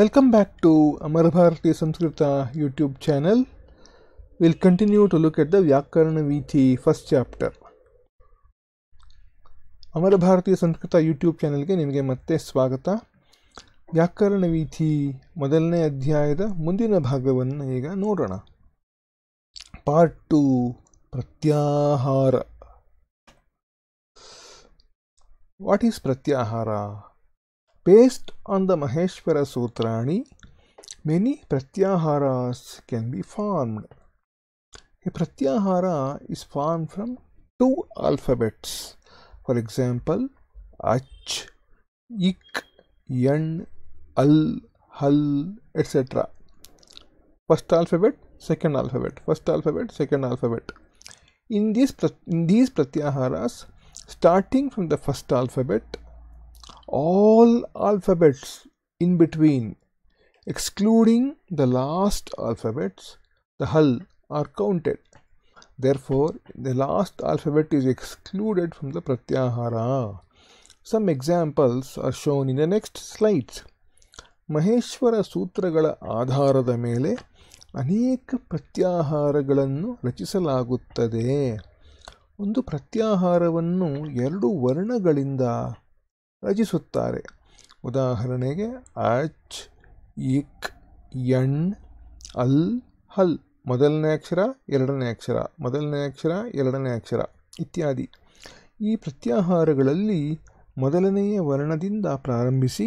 Welcome back to Amarbharati Samskrita YouTube channel. We'll continue to look at the Vyakarana Vithi first chapter. ಅಮರಭಾರತೀಯ ಸಂಸ್ಕೃತ YouTube ಚಾನೆಲ್ಗೆ ನಿಮಗೆ ಮತ್ತೆ ಸ್ವಾಗತ ವ್ಯಾಕರಣ ವೀಥಿ ಮೊದಲನೇ ಅಧ್ಯಾಯದ ಮುಂದಿನ ಭಾಗವನ್ನು ಈಗ ನೋಡೋಣ ಪಾರ್ಟ್ ಟು ಪ್ರತ್ಯಾಹಾರ ವಾಟ್ ಈಸ್ ಪ್ರತ್ಯಾಹಾರ Based on the Maheshwara Sutrani, many pratyaharas can be formed. A pratyahara is formed from two alphabets. For example, ach, ik, yan, al, hal, etc. First alphabet, second alphabet. First alphabet, second alphabet. In these, in these pratyaharas, starting from the first alphabet, all alphabets in between excluding the last alphabets the hull are counted therefore the last alphabet is excluded from the pratyahara some examples are shown in the next slides Maheshwara Maheshwara ಸೂತ್ರಗಳ ಆಧಾರದ ಮೇಲೆ ಅನೇಕ ಪ್ರತ್ಯಾಹಾರಗಳನ್ನು ರಚಿಸಲಾಗುತ್ತದೆ ಒಂದು ಪ್ರತ್ಯಾಹಾರವನ್ನು ಎರಡು ವರ್ಣಗಳಿಂದ ರಚಿಸುತ್ತಾರೆ ಉದಾಹರಣೆಗೆ ಅಚ್ ಇಕ್ ಎಣ್ ಅಲ್ ಹಲ್ ಮೊದಲನೇ ಅಕ್ಷರ ಎರಡನೇ ಅಕ್ಷರ ಮೊದಲನೇ ಅಕ್ಷರ ಎರಡನೇ ಅಕ್ಷರ ಇತ್ಯಾದಿ ಈ ಪ್ರತ್ಯಾಹಾರಗಳಲ್ಲಿ ಮೊದಲನೆಯ ವರ್ಣದಿಂದ ಪ್ರಾರಂಭಿಸಿ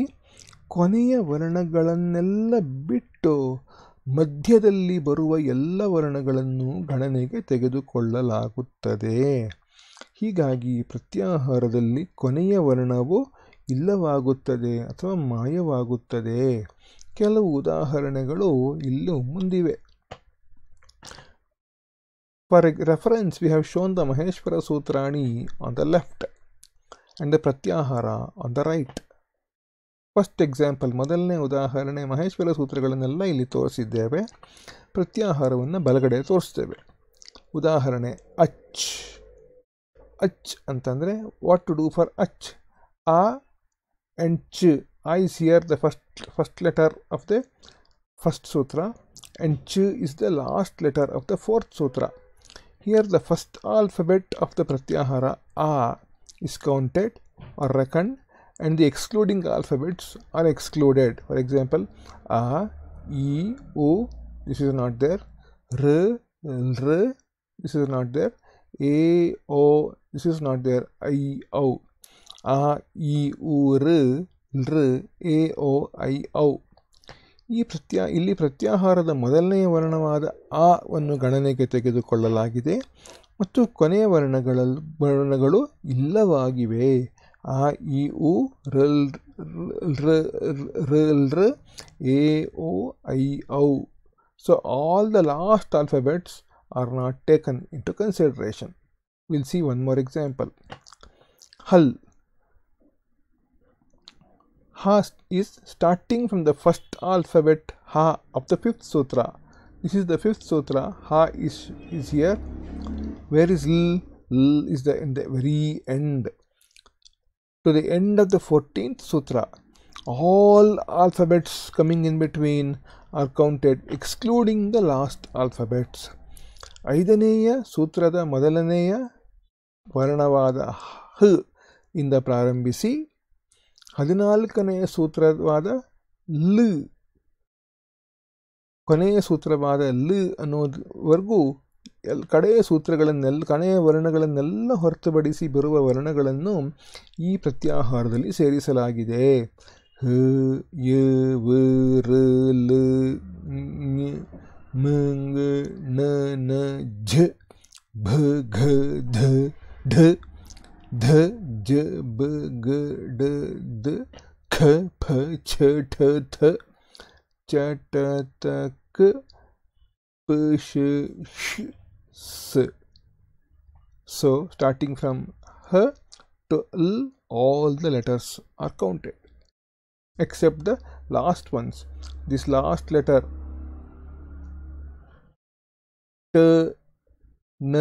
ಕೊನೆಯ ವರ್ಣಗಳನ್ನೆಲ್ಲ ಬಿಟ್ಟು ಮಧ್ಯದಲ್ಲಿ ಬರುವ ಎಲ್ಲ ವರ್ಣಗಳನ್ನು ಗಣನೆಗೆ ತೆಗೆದುಕೊಳ್ಳಲಾಗುತ್ತದೆ ಹೀಗಾಗಿ ಪ್ರತ್ಯಾಹಾರದಲ್ಲಿ ಕೊನೆಯ ವರ್ಣವು ಇಲ್ಲವಾಗುತ್ತದೆ ಅಥವಾ ಮಾಯವಾಗುತ್ತದೆ ಕೆಲವು ಉದಾಹರಣೆಗಳು ಇಲ್ಲೂ ಮುಂದಿವೆ for reference we have shown the Maheshwara ಸೂತ್ರಾಣಿ on the left and the ಪ್ರತ್ಯಾಹಾರ on the right first example ಮೊದಲನೇ ಉದಾಹರಣೆ ಮಹೇಶ್ವರ ಸೂತ್ರಗಳನ್ನೆಲ್ಲ ಇಲ್ಲಿ ತೋರಿಸಿದ್ದೇವೆ ಪ್ರತ್ಯಾಹಾರವನ್ನು ಬಲಗಡೆ ತೋರಿಸ್ತೇವೆ ಉದಾಹರಣೆ ಅಚ್ ಅಚ್ ಅಂತಂದರೆ ವಾಟ್ ಟು ಡೂ ಫಾರ್ ಅಚ್ ಆ and ch is here the first first letter of the first sutra and ch is the last letter of the fourth sutra here the first alphabet of the pratyahara a is counted or reckoned and the excluding alphabets are excluded for example a e o this is not there r r this is not there a o this is not there i o ಆ ಇ ಉ ಋ ಲೃ ಎ ಓ ಐ ಔ ಈ ಪ್ರತ್ಯ ಇಲ್ಲಿ ಪ್ರತ್ಯಾಹಾರದ ಮೊದಲನೆಯ ವರ್ಣವಾದ ಆ ಗಣನೆಗೆ ತೆಗೆದುಕೊಳ್ಳಲಾಗಿದೆ ಮತ್ತು ಕೊನೆಯ ವರ್ಣಗಳ ವರ್ಣಗಳು ಇಲ್ಲವಾಗಿವೆ ಆ ಇ ಉ ರಲ್ ಎ ಓ ಐ ಔ so all the last alphabets are not taken into consideration will see one more example ಹಲ್ Ha is starting from the first alphabet Ha of the fifth sutra. This is the fifth sutra. Ha is, is here. Where is L? L is the, in the very end. To the end of the 14th sutra. All alphabets coming in between are counted excluding the last alphabets. the ಸೂತ್ರದ Varanavada H in the ಪ್ರಾರಂಭಿಸಿ ಹದಿನಾಲ್ಕನೆಯ ಸೂತ್ರವಾದ ಲ್ ಕೊನೆಯ ಸೂತ್ರವಾದ ಲ ಅನ್ನೋದವರೆಗೂ L ಕಡೆಯ ಸೂತ್ರಗಳನ್ನೆಲ್ಲ ಕಡೆಯ ವರ್ಣಗಳನ್ನೆಲ್ಲ ಹೊರತುಪಡಿಸಿ ಬರುವ ವರ್ಣಗಳನ್ನು ಈ ಪ್ರತ್ಯಾಹಾರದಲ್ಲಿ ಸೇರಿಸಲಾಗಿದೆ ಹ ಯ ವ ರ ಲ ಮ ठ थ च ट त क p so starting from h to l all the letters are counted except the last ones this last letter t n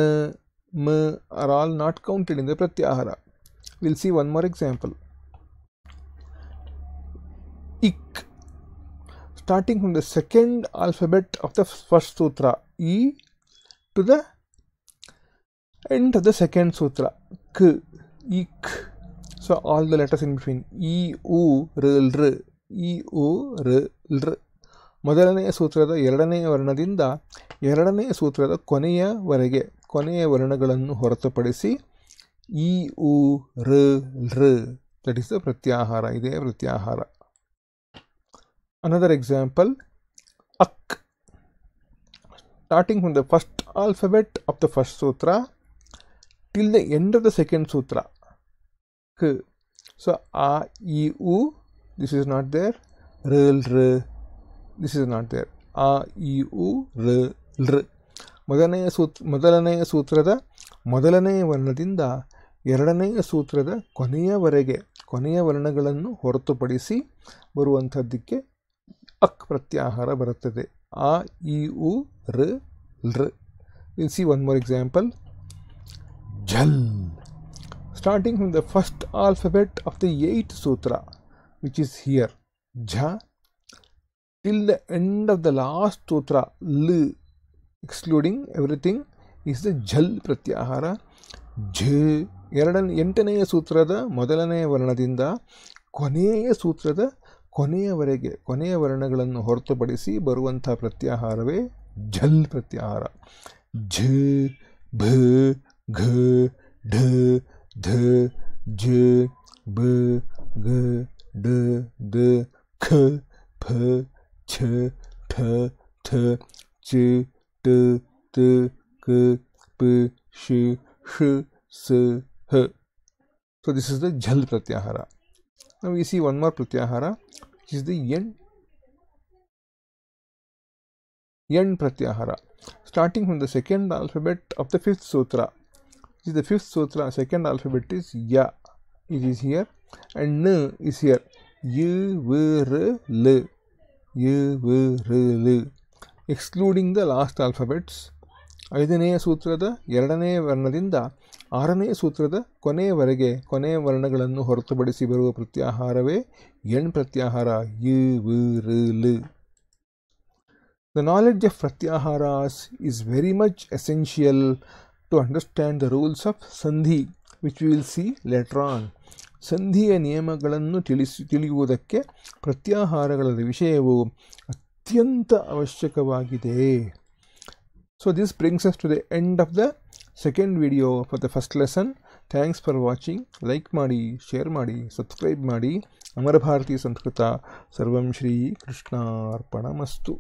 m are all not counted in the pratyahara we'll see one more example ಇಕ್ starting from the second alphabet of the first ಸೂತ್ರ ಇ to the end of the second ಸೂತ್ರ ಕ ಇಕ್ so all letters in between ಇ ಉ ಇ ರ್ ಮೊದಲನೆಯ ಸೂತ್ರದ ಎರಡನೇ ವರ್ಣದಿಂದ ಎರಡನೇ ಸೂತ್ರದ ಕೊನೆಯವರೆಗೆ ಕೊನೆಯ ವರ್ಣಗಳನ್ನು ಹೊರತುಪಡಿಸಿ ಇ ಉ ಋಟಿಸಿದ ಪ್ರತ್ಯಾಹಾರ ಇದೇ ಪ್ರತ್ಯಾಹಾರ Another example, Ak. Starting from the first alphabet of the first sutra till the end of the second sutra. K. So, A, E, U, this is not there. R, R, this is not there. A, E, U, R, R. ಮೊದಲನೆಯ ಸೂತ್ ಮೊದಲನೆಯ ಸೂತ್ರದ ಮೊದಲನೆಯ ವರ್ಣದಿಂದ ಎರಡನೆಯ ಸೂತ್ರದ ಕೊನೆಯವರೆಗೆ ಕೊನೆಯ ವರ್ಣಗಳನ್ನು ಹೊರತುಪಡಿಸಿ ಬರುವಂಥದ್ದಕ್ಕೆ ಅಕ್ ಪ್ರತ್ಯಾಹಾರ ಬರುತ್ತದೆ ಆ ಇ ಉ ಋ will see one more example ಝಲ್ starting from the first alphabet of the eight ಸೂತ್ರ ವಿಚ್ ಇಸ್ ಹಿಯರ್ ಝ till the end of the last ಸೂತ್ರ ಲು ಎಕ್ಸ್ಕ್ಲೂಡಿಂಗ್ ಎವ್ರಿಥಿಂಗ್ ಇಸ್ ದ ಝಲ್ ಪ್ರತ್ಯಾಹಾರ ಝ ಎರಡನೇ ಎಂಟನೆಯ ಸೂತ್ರದ ಮೊದಲನೆಯ ವರ್ಣದಿಂದ ಕೊನೆಯ ಸೂತ್ರದ ಕೊನೆಯವರೆಗೆ ಕೊನೆಯ ವರ್ಣಗಳನ್ನು ಹೊರತುಪಡಿಸಿ ಬರುವಂಥ ಪ್ರತ್ಯಾಹಾರವೇ ಝಲ್ ಪ್ರತ್ಯಾಹಾರ ಝ ಭ ಘ ಢ ಧ ಝ ಬ ಗ ಡ ದ ಖ ಫ ಛ ಠ ಥ ಚ ಟ ತ ಕ ಪ ಶ ಶ ಸ ಹ ಸೊ ದಿಸ್ ಇಸ್ ದ ಝಲ್ ಪ್ರತ್ಯಾಹಾರ Now we see one more Pratyahara which is the Yen. Yen Pratyahara starting from the second alphabet of the fifth sutra. Which is the fifth sutra, second alphabet is Ya. It is here and N is here. Y, V, R, L. Y, V, R, L. Excluding the last alphabets ಐದನೆಯ ಸೂತ್ರದ ಎರಡನೇ ವರ್ಣದಿಂದ ಆರನೇ ಸೂತ್ರದ ಕೊನೆಯವರೆಗೆ ಕೊನೆಯ ವರ್ಣಗಳನ್ನು ಹೊರತುಪಡಿಸಿ ಬರುವ ಪ್ರತ್ಯಾಹಾರವೇ ಎಣ್ ಪ್ರತ್ಯಾಹಾರ ಯು ದ ನಾಲೆಡ್ಜ್ ಆಫ್ ಪ್ರತ್ಯಾಹಾರಾಸ್ is very much essential to understand the rules of ಸಂಧಿ which will see letter on ಸಂಧಿಯ ನಿಯಮಗಳನ್ನು ತಿಳಿಸಿ ತಿಳಿಯುವುದಕ್ಕೆ ಪ್ರತ್ಯಾಹಾರಗಳ ವಿಷಯವು ಅತ್ಯಂತ ಅವಶ್ಯಕವಾಗಿದೆ so this brings us to the end of the second video for the first lesson thanks for watching like ಮಾಡಿ ಶೇರ್ ಮಾಡಿ ಸಬ್ಸ್ಕ್ರೈಬ್ ಮಾಡಿ ಅಮರಭಾರತೀಯ ಸಂಸ್ಕೃತ ಸರ್ವಂ ಶ್ರೀ ಕೃಷ್ಣಾರ್ಪಣ ಮಸ್ತು